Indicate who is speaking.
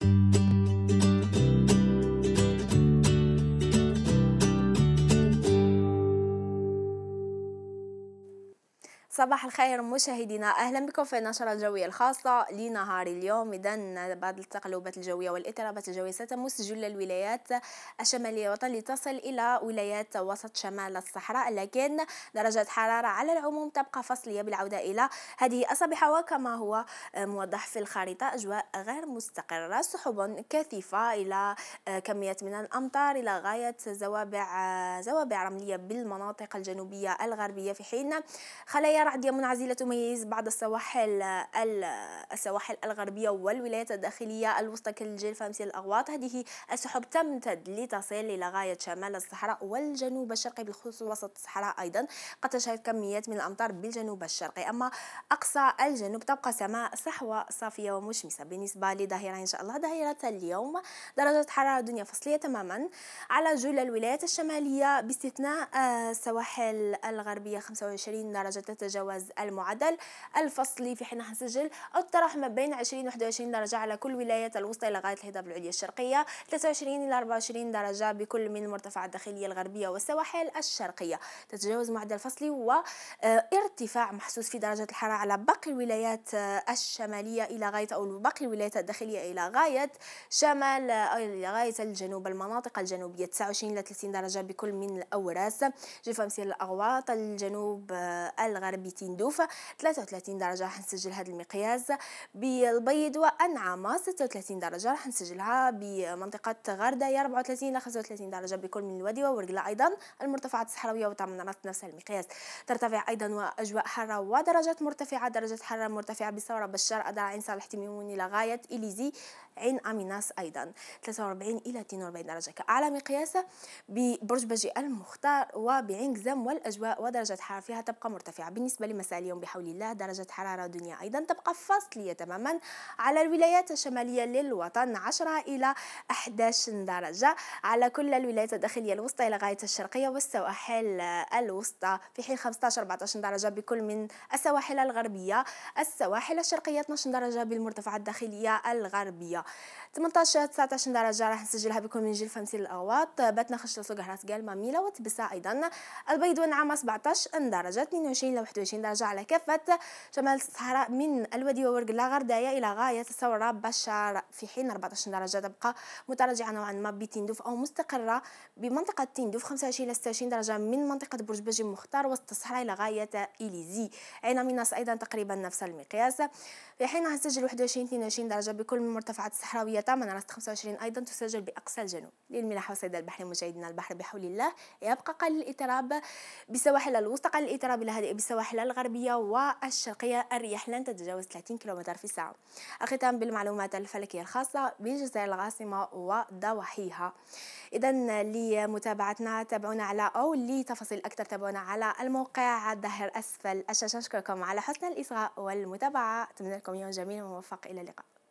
Speaker 1: Thank you. صباح الخير مشاهدينا اهلا بكم في النشره الجويه الخاصه لنهار اليوم اذا بعد التقلبات الجويه والاضطرابات الجويه ستمس جل الولايات الشماليه وطن لتصل الى ولايات وسط شمال الصحراء لكن درجه حراره على العموم تبقى فصليه بالعوده الى هذه الصبيحه وكما هو موضح في الخريطه اجواء غير مستقره سحب كثيفه الى كميات من الامطار الى غايه زوابع زوابع رمليه بالمناطق الجنوبيه الغربيه في حين خلايا راعدة منعزلة تميز بعض السواحل السواحل الغربية والولايات الداخلية الوسطى كالجلفة مثل الأغواط هذه السحب تمتد لتصل إلى غاية شمال الصحراء والجنوب الشرقي بالخصوص وسط الصحراء أيضا قد تشهد كميات من الأمطار بالجنوب الشرقي أما أقصى الجنوب تبقى سماء صحوة صافية ومشمسة بالنسبة لظاهرة إن شاء الله ظاهرة اليوم درجة حرارة الدنيا فصلية تماما على جل الولايات الشمالية باستثناء آه، السواحل الغربية 25 درجة تتجاوز جواز المعدل الفصلي في حين سجل الطرح ما بين 20 و 21 درجة على كل ولايات الوسطى إلى غاية الهضاب العليا الشرقية 23 إلى 24 درجة بكل من المرتفعات الداخلية الغربية والسواحل الشرقية تتجاوز معدل فصلي وارتفاع آه، محسوس في درجة الحرارة على باقي الولايات آه، الشمالية إلى غاية أو باقي الولايات الداخلية إلى غاية شمال آه، إلى غاية الجنوب المناطق الجنوبية 29 إلى 30 درجة بكل من الأوراس جفا مسير الأغواط الجنوب الغربي بتين دوفة 33 درجة راح نسجل هذا المقياس بالبيض وأنعام 36 درجة راح نسجلها بمنطقة غردة 34 إلى 35 درجة بكل من الوادي وورقلة أيضا المرتفعات الصحراوية وتمنرات نفس المقياس ترتفع أيضا وأجواء حارة ودرجات مرتفعة درجة حرارة مرتفعة بثورة بشار أدرع عين صالح تميمون إلى غاية إليزي عين أميناس أيضا 43 إلى 42 درجة كأعلى مقياس ببرج بجي المختار وبعين قزم والأجواء ودرجة حرارة فيها تبقى مرتفعة بالنسبة بالنسبة لمساء اليوم بحول الله درجة حرارة دنيا أيضا تبقى فاصلية تماما على الولايات الشمالية للوطن 10 إلى 11 درجة على كل الولايات الداخلية الوسطى إلى غاية الشرقية والسواحل الوسطى في حين 15 14 درجة بكل من السواحل الغربية السواحل الشرقية 12 درجة بالمرتفعات الداخلية الغربية 18 19 درجة راح نسجلها بكل من جيل 50 الأغواط باتنا خشلة سوق قال ماميلا وتبسة أيضا البيض والنعامة 17 درجة 22 إلى 21 25 درجة على كافة شمال الصحراء من الوادي وورقلا غردايا إلى غاية الثورة بشار في حين 14 درجة تبقى متراجعة نوعا ما بتندوف أو مستقرة بمنطقة تندوف 25 إلى 26 درجة من منطقة برج بجي مختار وسط الصحراء إلى غاية إليزي عين ميناس أيضا تقريبا نفس المقياس في حين هنسجل 21 22 درجة بكل من مرتفعات الصحراوية تماما راس 25 أيضا تسجل بأقصى الجنوب للملاحة وصيد البحر مشاهدينا البحر بحول الله يبقى قليل الاضطراب بسواحل الوسطى قليل الاضطراب إلى هادئ بسواحل السواحل الغربية والشرقية الرياح لن تتجاوز 30 كم في الساعة أختاما بالمعلومات الفلكية الخاصة بجزائر العاصمة وضواحيها إذا لمتابعتنا تابعونا على أو لتفاصيل أكثر تابعونا على الموقع الظاهر أسفل الشاشة أشكركم على حسن الإصغاء والمتابعة أتمنى لكم يوم جميل وموفق إلى اللقاء